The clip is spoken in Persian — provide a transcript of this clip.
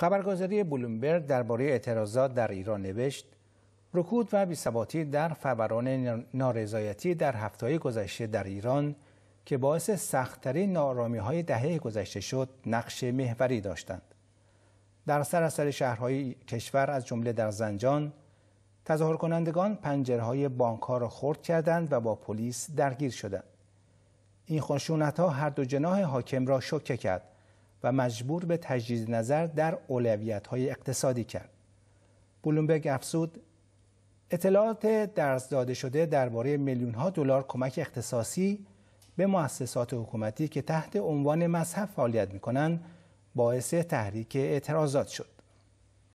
خبرگزاری بلومبرگ درباره اعتراضات در ایران نوشت رکود و بیثباتی در فوران نارضایتی در هفته گذشته در ایران که باعث سختترین نارامی های دهه گذشته شد نقش محوری داشتند. در سراسر شهرهای کشور از جمله در زنجان تظاهر کنندگان پنجرهای بانک ها را خرد کردند و با پلیس درگیر شدند. این خشونت ها هر دو جناح حاکم را شوکه کرد و مجبور به تجدید نظر در اولویت های اقتصادی کرد. بلومبرگ افزود اطلاعات درس داده شده درباره میلیون ها دلار کمک اختصاصی به مؤسسات حکومتی که تحت عنوان مذهب فعالیت می باعث تحریک اعتراضات شد.